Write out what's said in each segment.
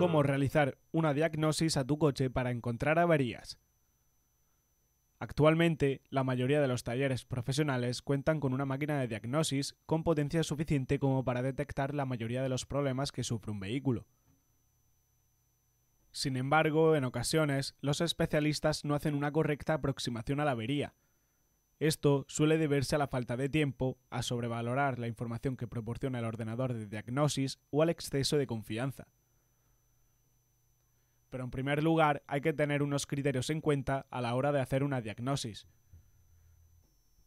cómo realizar una diagnosis a tu coche para encontrar averías. Actualmente, la mayoría de los talleres profesionales cuentan con una máquina de diagnosis con potencia suficiente como para detectar la mayoría de los problemas que sufre un vehículo. Sin embargo, en ocasiones, los especialistas no hacen una correcta aproximación a la avería. Esto suele deberse a la falta de tiempo, a sobrevalorar la información que proporciona el ordenador de diagnosis o al exceso de confianza pero en primer lugar hay que tener unos criterios en cuenta a la hora de hacer una diagnosis.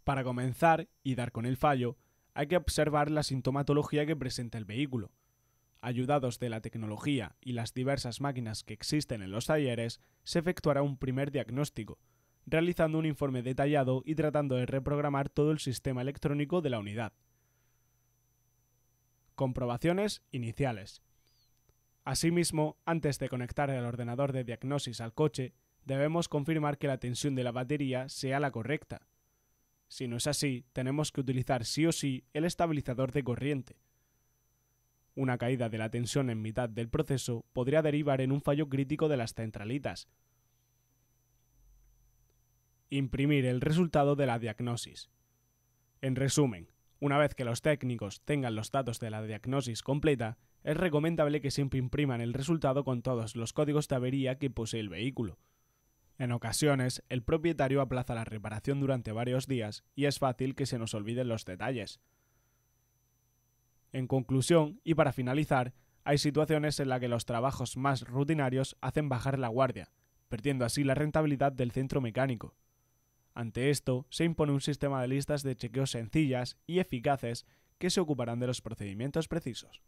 Para comenzar y dar con el fallo, hay que observar la sintomatología que presenta el vehículo. Ayudados de la tecnología y las diversas máquinas que existen en los talleres, se efectuará un primer diagnóstico, realizando un informe detallado y tratando de reprogramar todo el sistema electrónico de la unidad. Comprobaciones iniciales. Asimismo, antes de conectar el ordenador de diagnosis al coche, debemos confirmar que la tensión de la batería sea la correcta. Si no es así, tenemos que utilizar sí o sí el estabilizador de corriente. Una caída de la tensión en mitad del proceso podría derivar en un fallo crítico de las centralitas. Imprimir el resultado de la diagnosis. En resumen, una vez que los técnicos tengan los datos de la diagnosis completa, es recomendable que siempre impriman el resultado con todos los códigos de avería que posee el vehículo. En ocasiones, el propietario aplaza la reparación durante varios días y es fácil que se nos olviden los detalles. En conclusión, y para finalizar, hay situaciones en las que los trabajos más rutinarios hacen bajar la guardia, perdiendo así la rentabilidad del centro mecánico. Ante esto, se impone un sistema de listas de chequeos sencillas y eficaces que se ocuparán de los procedimientos precisos.